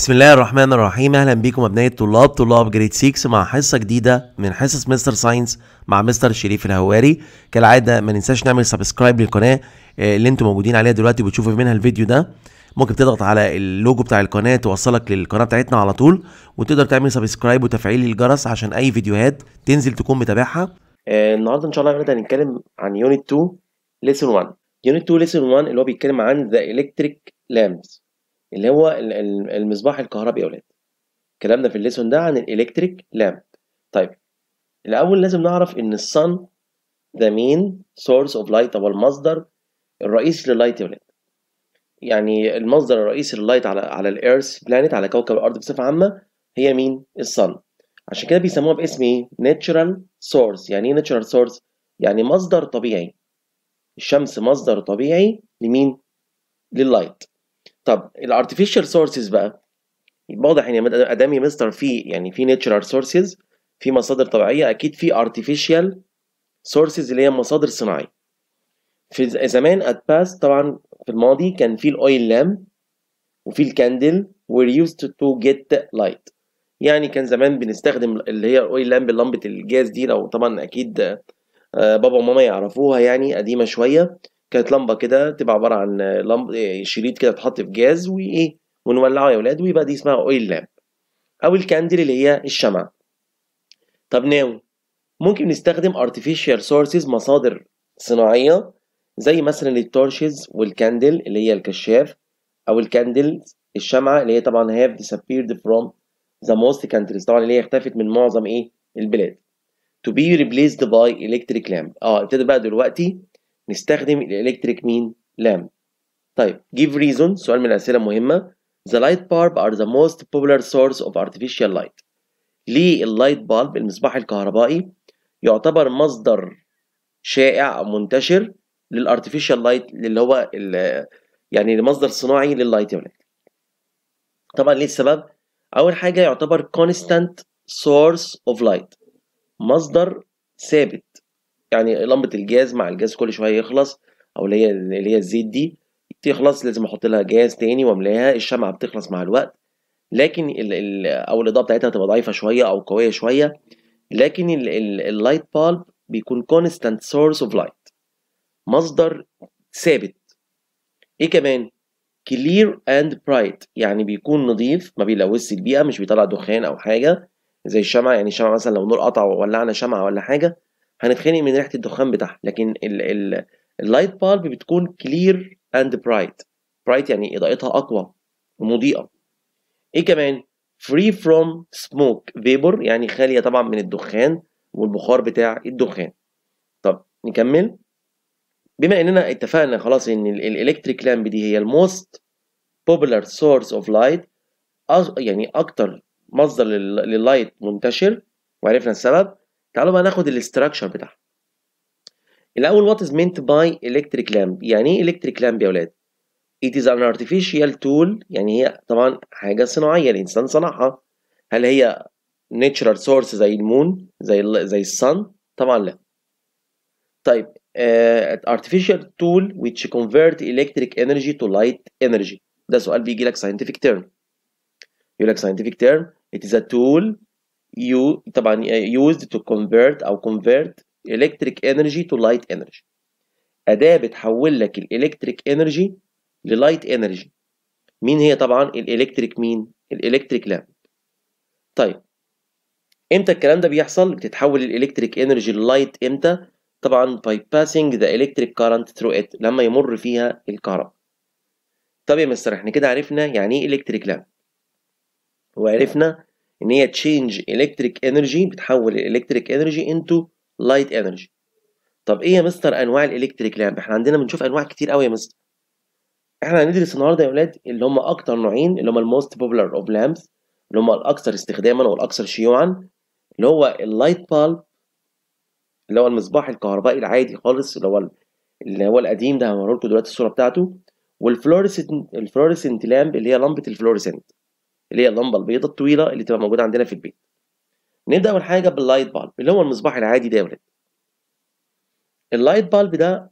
بسم الله الرحمن الرحيم اهلا بيكم ابناء الطلاب طلاب جريد 6 مع حصه جديده من حصص مستر ساينس مع مستر شريف الهواري كالعاده ما ننساش نعمل سبسكرايب للقناه آه، اللي انتم موجودين عليها دلوقتي وبتشوفوا منها الفيديو ده ممكن تضغط على اللوجو بتاع القناه توصلك للقناه بتاعتنا على طول وتقدر تعمل سبسكرايب وتفعيل الجرس عشان اي فيديوهات تنزل تكون متابعها آه، النهارده ان شاء الله هنتكلم عن يونت 2 ليسن 1 يونت 2 ليسن 1 اللي هو بيتكلم عن ذا الكتريك لامبس اللي هو المصباح الكهربي يا ولاد كلامنا في الليسون ده عن الالكتريك لامب طيب الاول لازم نعرف ان الصن ذا مين سورس اوف لايت او المصدر الرئيسي لللايت يا ولاد يعني المصدر الرئيسي لللايت على على الايرث بلانيت على كوكب الارض بصفه عامه هي مين الصن عشان كده بيسموها باسم ايه ناتشرال سورس يعني ايه ناتشرال سورس يعني مصدر طبيعي الشمس مصدر طبيعي لمين لللايت طب الارتفيشال سورسز بقى واضح ان يعني يا مستر في يعني في ناتشرال سورسز في مصادر طبيعيه اكيد في ارتفيشال سورسز اللي هي مصادر صناعيه في زمان ات باست طبعا في الماضي كان في الاويل لام وفي الكاندل were used to get light يعني كان زمان بنستخدم اللي هي الاويل لامب لمبه الجاز دي لو طبعا اكيد آه، بابا وماما يعرفوها يعني قديمه شويه كانت لمبه كده تبقى عباره عن لمب إيه، شريط كده تحط في جاز وايه ونولعه يا اولاد ويبقى دي اسمها اويل لامب او الكاندل اللي هي الشمعه طب ناو ممكن نستخدم artificial sources مصادر صناعيه زي مثلا التورشز والكاندل اللي هي الكشاف او الكاندل الشمعه اللي هي طبعا have disappeared from the most countries طبعا اللي هي اختفت من معظم ايه البلاد to be replaced by electric lamp اه ابتدى بقى دلوقتي نستخدم الالكتريك مين لام طيب give reason سؤال من الاسئله مهمه the light bulb are the most popular source of artificial light ليه اللايت bulb المصباح الكهربائي يعتبر مصدر شائع او منتشر للارتفيشال لايت اللي هو يعني مصدر صناعي لللايت يونت طبعا ليه السبب اول حاجه يعتبر constant source of light مصدر ثابت يعني لمبه الجاز مع الجاز كل شويه يخلص او اللي هي اللي هي الزيت دي تخلص لازم احط لها جاز تاني واملاها الشمعه بتخلص مع الوقت لكن ال ال او الاضاءه بتاعتها تبقى ضعيفه شويه او قويه شويه لكن اللايت بالب بيكون كونستانت سورس اوف لايت مصدر ثابت ايه كمان كلير اند برايت يعني بيكون نظيف ما بيلوثش البيئه مش بيطلع دخان او حاجه زي الشمعه يعني الشمعه مثلا لو نور قطع وولعنا شمعه ولا حاجه هنتخنق من ريحه الدخان بتاعها لكن اللايت بالب بتكون كلير اند برايت برايت يعني اضاءتها اقوى ومضيئه ايه كمان فري فروم سموك فيبر يعني خاليه طبعا من الدخان والبخار بتاع الدخان طب نكمل بما اننا اتفقنا خلاص ان الالكتريك لامب دي هي الموست popular source of light يعني اكتر مصدر لللايت منتشر وعرفنا السبب تعالوا بقى ناخد الاستراكشر بتاعها الاول what is meant by electric lamp يعني ايه electric lamp يا اولاد it is an artificial tool يعني هي طبعا حاجه صناعيه الانسان صنعها هل هي natural source زي المون زي ال زي الصن طبعا لا طيب uh, artificial tool which convert electric energy to light energy ده سؤال بيجي لك scientific term يقول لك scientific term it is a tool يو طبعا uh, used to convert او convert electric energy to light energy أداة بتحول لك الالكتريك انرجي للايت انرجي مين هي طبعا الالكتريك مين الالكتريك لامب طيب امتى الكلام ده بيحصل بتتحول الالكتريك انرجي للايت امتى طبعا by passing the electric current through it لما يمر فيها الكهرباء طب يا مستر احنا كده عرفنا يعني ايه electric lamp وعرفنا ان هي تشينج الكتريك انرجي بتحول الالكتريك انرجي انتو لايت انرجي طب ايه يا مستر انواع الالكتريك لامب احنا عندنا بنشوف انواع كتير قوي يا مستر احنا هندرس النهارده يا ولاد اللي هم اكتر نوعين اللي هم الموست بوبولار اوف لامبس اللي هم الاكثر استخداما والاكثر شيوعا اللي هو اللايت بال اللي هو المصباح الكهربائي العادي خالص اللي هو اللي هو القديم ده هوريلكم دلوقتي الصوره بتاعته والفلوريسنت الفلوريسنت لامب اللي هي لمبه الفلوريسنت اللي هي اللمبه البيضاء الطويله اللي تبقى موجوده عندنا في البيت نبدا اول حاجه باللايت بالب اللي هو المصباح العادي ده يا ولاد اللايت بالب ده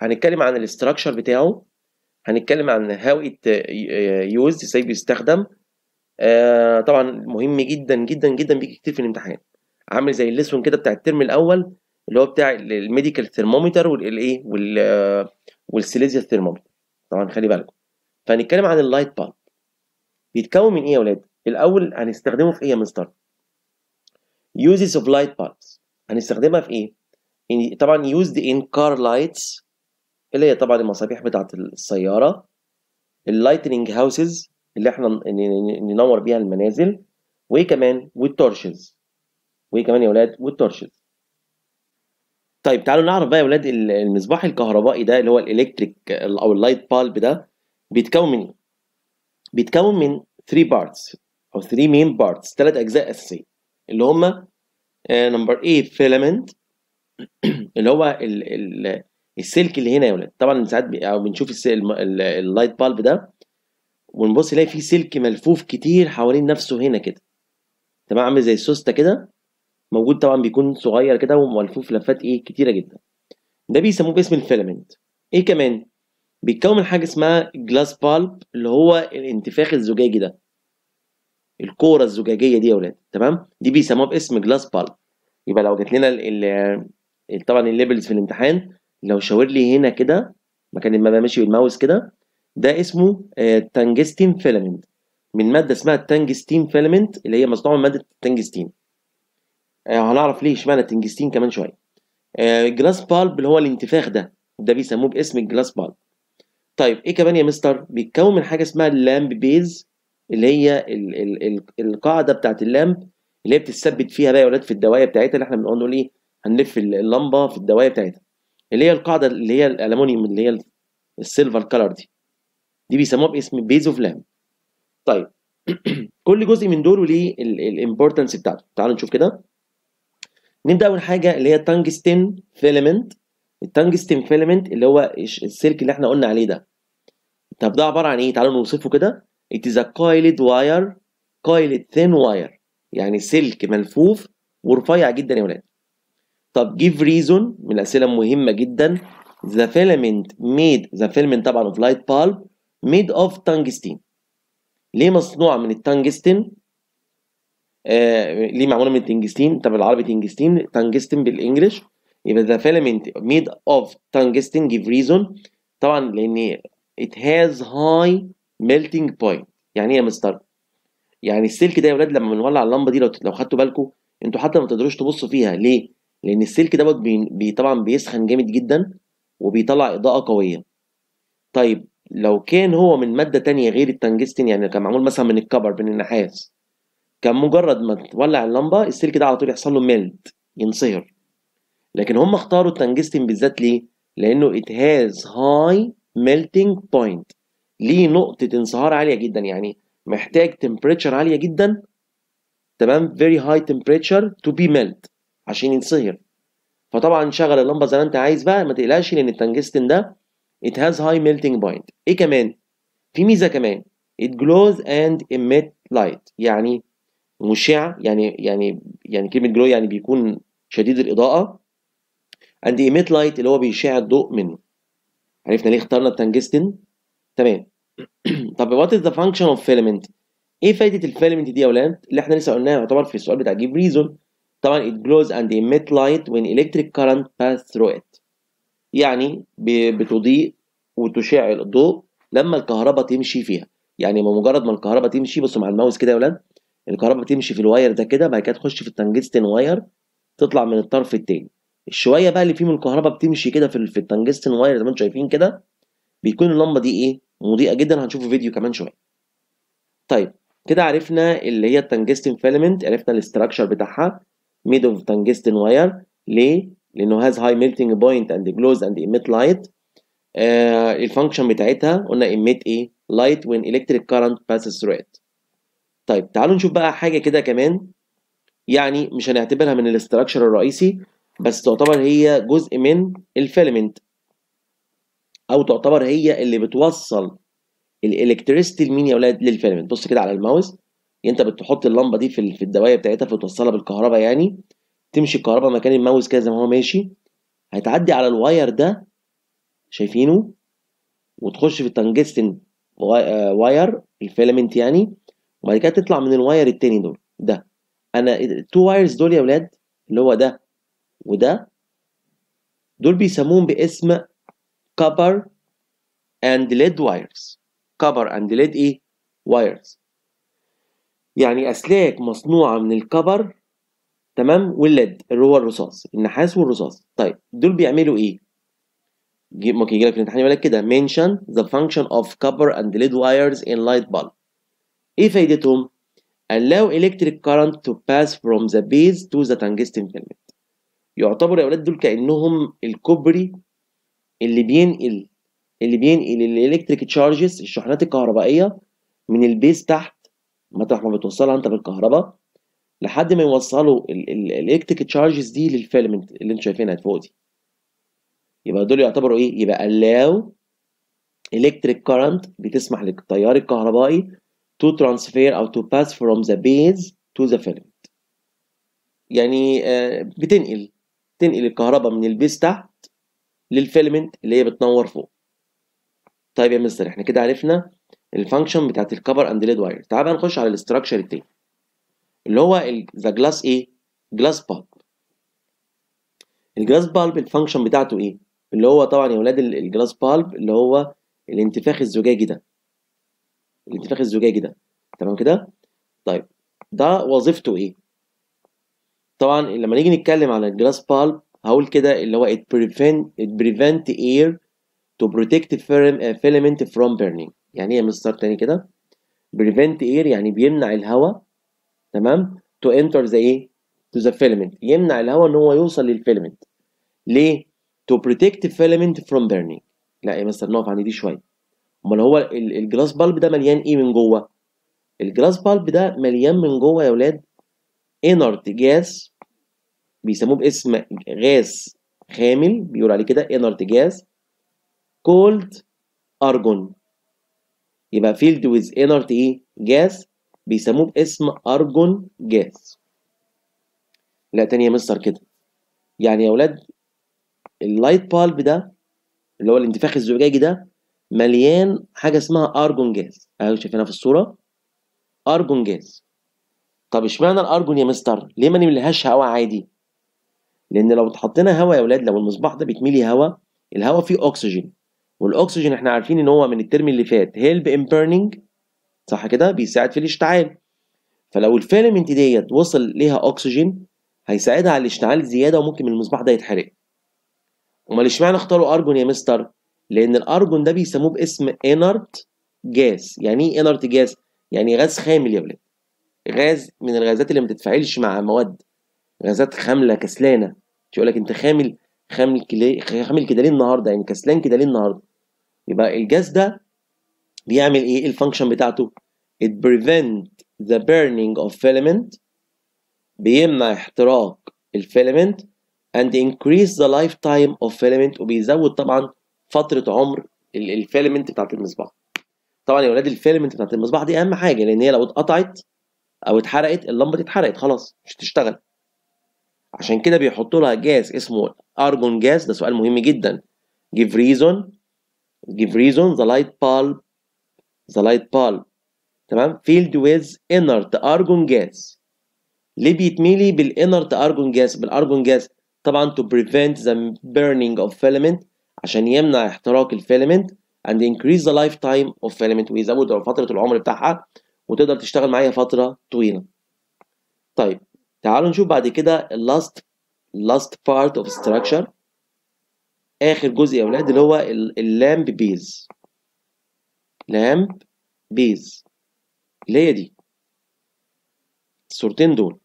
هنتكلم عن الاستراكشر بتاعه هنتكلم عن هاو ات يوز ازاي بيستخدم آه طبعا مهم جدا جدا جدا بيجي كتير في الامتحان عامل زي الليسون كده بتاع الترم الاول اللي هو بتاع الميديكال ثرمومتر والايه وال إيه، آه، والسيليزيا ثرمومتر طبعا خلي بالكم فهنتكلم عن اللايت بالب بيتكون من ايه يا ولاد؟ الاول هنستخدمه في ايه يا مستر؟ uses of light bulbs هنستخدمها في ايه؟ يعني طبعا used in car lights اللي هي طبعا المصابيح بتاعت السيارة اللايتنينج هاوسز اللي احنا ننور بيها المنازل وايه كمان؟ والتورشز وايه كمان يا ولاد؟ والتورشز طيب تعالوا نعرف بقى يا ولاد المصباح الكهربائي ده اللي هو الالكتريك او اللايت بالب ده بيتكون من ايه؟ بيتكون من 3 بارتس او 3 مين بارتس ثلاث اجزاء اساسيه اللي هم نمبر اي فيلمنت اللي هو ال ال السلك اللي هنا يا ولاد طبعا ساعات او بنشوف اللايت بالب ده ونبص نلاقي فيه سلك ملفوف كتير حوالين نفسه هنا كده تمام عامل زي السوسته كده موجود طبعا بيكون صغير كده وملفوف لفات ايه كتيره جدا ده بيسموه باسم الفيلمنت ايه كمان بيتكون من حاجه اسمها جلاس بالب اللي هو الانتفاخ الزجاجي ده الكوره الزجاجيه دي يا ولاد تمام دي بيسموها باسم جلاس بالب يبقى لو جت لنا الـ الـ طبعا الليبلز في الامتحان لو شاور لي هنا كده مكان ما ماشي بالماوس كده ده اسمه تنجستين آه، فيلمنت من ماده اسمها التنجستين فيلمنت اللي هي مصنوعه من ماده التنجستين آه، هنعرف ليه اشمعنى التنجستين كمان شويه الجلاس آه، بالب اللي هو الانتفاخ ده ده بيسموه باسم الجلاس بالب طيب ايه كمان يا مستر بيتكون من حاجه اسمها اللامب بيز اللي هي الـ الـ الـ القاعده بتاعت اللامب اللي هي بتثبت فيها بقى يا ولاد في الدوايه بتاعتها اللي احنا بنقول له ايه هنلف اللمبه في الدوايه بتاعتها اللي هي القاعده اللي هي الالومنيوم اللي هي السيلفر كلر دي دي بيسموها باسم بيز اوف لامب طيب كل جزء من دول وليه الامبورتنس بتاعته تعالوا نشوف كده نبدا اول حاجه اللي هي تانجستين فيلمنت التنجستين فيلمنت اللي هو السلك اللي احنا قلنا عليه ده طب ده عباره عن ايه تعالوا نوصفه كده it is a coiled wire coiled thin wire يعني سلك ملفوف ورفيع جدا يا ولاد طب give reason من الاسئله مهمه جدا the filament made the filament طبعا of light bulb made of tungsten ليه مصنوعه من التنجستين آه ليه معموله من التنجستين طب العربي تنجستين تنجستين بالانجلش يبقى the filament made of tungsten give reason طبعا لان it has high melting point يعني ايه يا مستر يعني السلك ده يا ولاد لما بنولع اللمبه دي لو لو خدتوا بالكم انتوا حتى ما تقدروش تبصوا فيها ليه لان السلك دوت بي طبعا بيسخن جامد جدا وبيطلع اضاءه قويه طيب لو كان هو من ماده تانية غير التنجستين يعني كان معمول مثلا من الكبر من النحاس كان مجرد ما تولع اللمبه السلك ده على طول يحصل له ميلت ينصهر لكن هم اختاروا التنجستين بالذات ليه؟ لانه it has high melting point ليه نقطة انصهار عالية جدا يعني محتاج temperature عالية جدا تمام very high temperature to be melt عشان ينصهر فطبعا شغل اللمبة زي ما انت عايز بقى ما تقلقش لان التنجستين ده it has high melting point ايه كمان؟ في ميزة كمان it glows and emit light يعني مشع يعني يعني يعني كلمة glow يعني بيكون شديد الإضاءة اند ايميت لايت اللي هو بيشع الضوء منه عرفنا ليه اخترنا التنجستن تمام طب وات از ذا فانكشن اوف فيلمنت ايه فايده الفيلمنت دي يا ولاد اللي احنا لسه قلناها يعتبر في السؤال بتاع جيب ريزون طبعا it glows and emit light when electric current pass through it يعني بتضيء وتشع الضوء لما الكهرباء تمشي فيها يعني بمجرد ما الكهرباء تمشي بصوا مع الماوس كده يا ولاد الكهرباء بتمشي في الواير ده كده بعد كده تخش في التنجستن واير تطلع من الطرف التاني الشويه بقى اللي فيه من الكهرباء بتمشي كده في في التنجستن واير زي ما انتم شايفين كده بيكون اللمبه دي ايه مضيئه جدا هنشوفه فيديو كمان شويه طيب كده عرفنا اللي هي التنجستن فيلمنت عرفنا الاستراكشر بتاعها ميد اوف تنجستن واير ليه لانه هاز هاي ميلتنج بوينت اند جلوز اند ايميت لايت الفانكشن بتاعتها قلنا ايميت ايه لايت وين الكتريك كارنت باسز ثرو ات طيب تعالوا نشوف بقى حاجه كده كمان يعني مش هنعتبرها من الاستراكشر الرئيسي بس تعتبر هي جزء من الفيلمنت او تعتبر هي اللي بتوصل الالكتريستي لمين يا ولاد للفيلمنت بص كده على الماوس انت بتحط اللمبه دي في الدوايه بتاعتها فتوصلها بالكهرباء يعني تمشي الكهرباء مكان الماوس كده زي ما هو ماشي هتعدي على الواير ده شايفينه وتخش في التنجستن واير آه، الفيلمنت يعني وبعد كده تطلع من الواير التاني دول ده انا التو وايرز دول يا ولاد اللي هو ده وده دول بيسموهم باسم كبر اند ليد وايرز كبر اند ليد ايه وايرز يعني اسلاك مصنوعه من الكبر تمام والليد اللي هو الرصاص النحاس والرصاص طيب دول بيعملوا ايه ممكن يجي لك الامتحان يقول لك كده mention the function of copper and lead wires in light bulb ايه فايدتهم allow electric current to pass from the base to the tungsten filament يعتبر يا ولاد دول كانهم الكوبري اللي بينقل اللي بينقل الالكتريك تشارجز الشحنات الكهربائيه من البيس تحت مطرح ما بتوصلها انت بالكهرباء لحد ما يوصلوا الالكتريك تشارجز دي للفيلمنت اللي انتوا شايفينها فوق دي يبقى دول يعتبروا ايه يبقى allow electric current بتسمح للتيار الكهربائي to transfer او to pass from the base to the filament يعني آه، بتنقل تنقل الكهرباء من البيس تحت للفيلمنت اللي هي بتنور فوق طيب يا مستر احنا كده عرفنا الفانكشن بتاعت الكفر اند ليد واير تعال بقى نخش على الاستراكشر التاني اللي هو ذا جلاس ايه جلاس بالب الجلاس بالب الفانكشن بتاعته ايه اللي هو طبعا يا ولاد الجلاس بالب اللي هو الانتفاخ الزجاجي ده الانتفاخ الزجاجي ده تمام كده طيب ده وظيفته ايه طبعا لما نيجي نتكلم على الجلاس بالب هقول كده اللي هو it prevent it prevent air to protect filament from burning يعني ايه مستر تاني كده prevent air يعني بيمنع الهواء تمام to enter the ايه to the filament يمنع الهواء ان هو يوصل للفيلمنت ليه to protect filament from burning لا يا مستر نقف عند دي شويه امال هو الجلاس بالب ده مليان ايه من جوه الجلاس بالب ده مليان من جوه يا ولاد inert gas بيسموه باسم غاز خامل بيقول عليه كده inert gas كولد argon يبقى filled with inert ايه e gas بيسموه باسم argon gas لا تاني يا مستر كده يعني يا ولاد اللايت بالب ده اللي هو الانتفاخ الزجاجي ده مليان حاجه اسمها ارجون جاز اهو شايفينها في الصوره ارجون جاز طب اشمعنى الارجون يا مستر ليه ما نملهاش هواء عادي لان لو اتحطينا هواء يا اولاد لو المصباح ده بيتملي هواء الهواء فيه اكسجين والاكسجين احنا عارفين ان هو من الترم اللي فات هيلب ان بيرنينج صح كده بيساعد في الاشتعال فلو الفيلمنت ديت وصل ليها اكسجين هيساعدها على الاشتعال زياده وممكن المصباح ده يتحرق امال اشمعنى اختاروا ارجون يا مستر لان الارجون ده بيسموه باسم انرت جاس يعني ايه انرت جاس يعني غاز خامل يا ولاد غاز من الغازات اللي ما بتتفاعلش مع مواد غازات خامله كسلانه تقول يقول لك انت خامل خامل كلي... خامل كده ليه النهارده يعني كسلان كده ليه النهارده يبقى الجاز ده بيعمل ايه, إيه الفانكشن بتاعته it prevent the burning of filament بيمنع احتراق الفيلمنت and increase the lifetime of filament وبيزود طبعا فتره عمر الفيلمنت بتاعت المصباح طبعا يا ولاد الفيلمنت بتاعت المصباح دي اهم حاجه لان هي لو اتقطعت او اتحرقت اللمبه اتحرقت خلاص مش هتشتغل عشان كده بيحطوا لها جاز اسمه ارجون جاز ده سؤال مهم جدا give reason جيف ريزون the light bulb the light bulb تمام filled with انرت argon gas ليه بيتملي بالانرت ارجون جاز بالارجون جاز طبعا to prevent the burning of filament عشان يمنع احتراق الفيلمنت and increase the lifetime of filament ويزود فترة العمر بتاعها وتقدر تشتغل معايا فتره طويله طيب تعالوا نشوف بعد كده اللاست last part of structure اخر جزء يا اولاد اللي هو اللامب بيز لامب بيز اللي هي دي الصورتين دول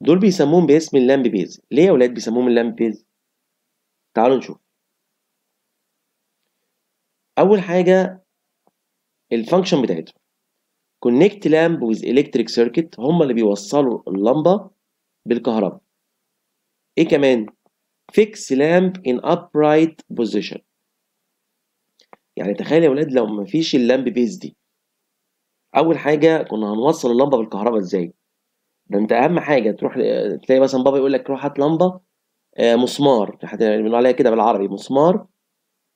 دول بيسموهم باسم اللامب بيز ليه يا اولاد بيسموهم اللامب بيز تعالوا نشوف اول حاجه الفانكشن بتاعتهم كونكت لامب ويز الكتريك سيركت هم اللي بيوصلوا اللمبه بالكهرباء ايه كمان فيكس لامب ان upright بوزيشن يعني تخيل يا ولاد لو مفيش اللامب بيز دي اول حاجه كنا هنوصل اللمبه بالكهرباء ازاي ده انت اهم حاجه تروح تلاقي مثلا بابا يقول لك روح هات لمبه آه، مسمار يعني بنقول عليها كده بالعربي مسمار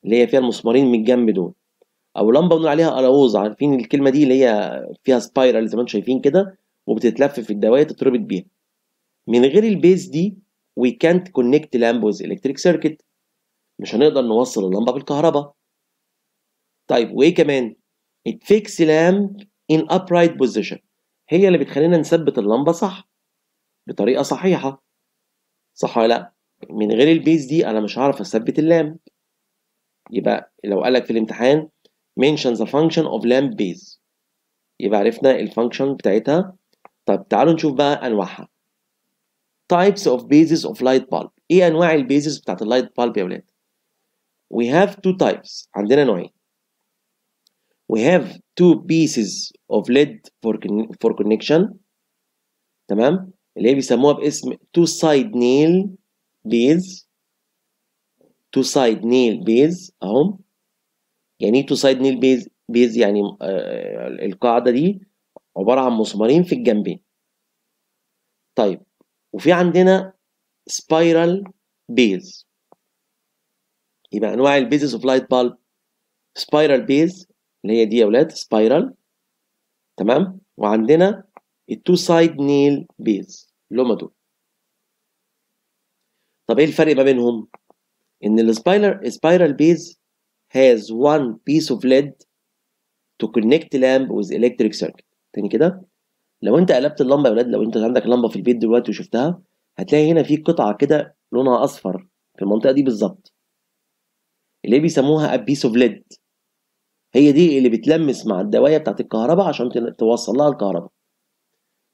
اللي هي فيها المسمارين من الجنب دول او لمبه بنقول عليها اراوز عارفين الكلمه دي اللي هي فيها سبايرال زي ما انتم شايفين كده وبتتلف في الدوايه تتربط بيها من غير البيز دي وي كانت كونكت لامبوز الكتريك سيركت مش هنقدر نوصل اللمبه بالكهرباء طيب وايه كمان ات فيكس لامب ان ابرايت بوزيشن هي اللي بتخلينا نثبت اللمبه صح بطريقه صحيحه صح ولا لا من غير البيز دي انا مش هعرف اثبت اللامب يبقى لو قالك في الامتحان mentions the function of lamp base يبقى عرفنا الفانكشن بتاعتها طب تعالوا نشوف بقى انواعها types of bases of light bulb ايه انواع البيزز بتاعت اللايت bulb يا ولاد we have two types عندنا نوعين we have two pieces of lead for for connection تمام اللي هي بيسموها باسم two side nail base two side nail base اهم يعني ايه تو سايد نيل بيز بيز يعني آه القاعده دي عباره عن مسمارين في الجنبين طيب وفي عندنا سبايرال بيز يبقى انواع البيزز اوف لايت بالب سبايرال بيز اللي هي دي يا ولاد سبايرال تمام وعندنا التو سايد نيل بيز اللي هما دول طب ايه الفرق ما بينهم ان السبايرال سبايرال بيز has one piece of lead to connect lamp with electric circuit تاني كده لو انت قلبت اللمبه يا ولاد لو انت عندك لمبه في البيت دلوقتي وشفتها هتلاقي هنا في قطعه كده لونها اصفر في المنطقه دي بالظبط اللي بيسموها a piece of lead هي دي اللي بتلمس مع الدوايه بتاعت الكهرباء عشان توصل لها الكهرباء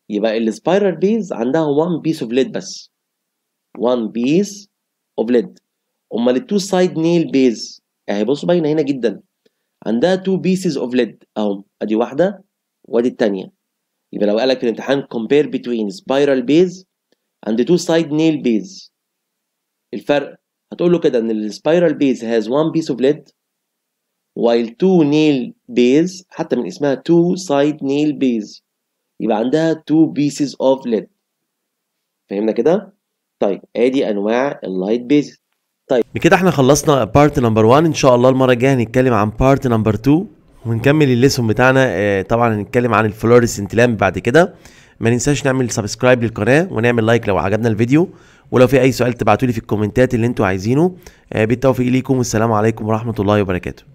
يبقى السبايرال بيز عندها 1 بيس اوف ليد بس 1 بيس اوف ليد امال التو سايد نيل بيز اهي بص باينه هنا جدا عندها تو بيسز اوف ليد اهو ادي واحده وادي الثانيه يبقى لو قالك في الامتحان compare between spiral base and two side nail base الفرق هتقول له كده ان السبايرال بيز has one piece of lead while two nail base حتى من اسمها two side nail base يبقى عندها two pieces of lead فهمنا كده؟ طيب ادي انواع اللايت بيز طيب بكده احنا خلصنا بارت نمبر 1 ان شاء الله المره الجايه هنتكلم عن بارت نمبر 2 ونكمل الليسون بتاعنا آه، طبعا هنتكلم عن الفلوريسنت لامب بعد كده ما ننساش نعمل سبسكرايب للقناه ونعمل لايك لو عجبنا الفيديو ولو في اي سؤال تبعتولي في الكومنتات اللي انتوا عايزينه آه، بالتوفيق ليكم والسلام عليكم ورحمه الله وبركاته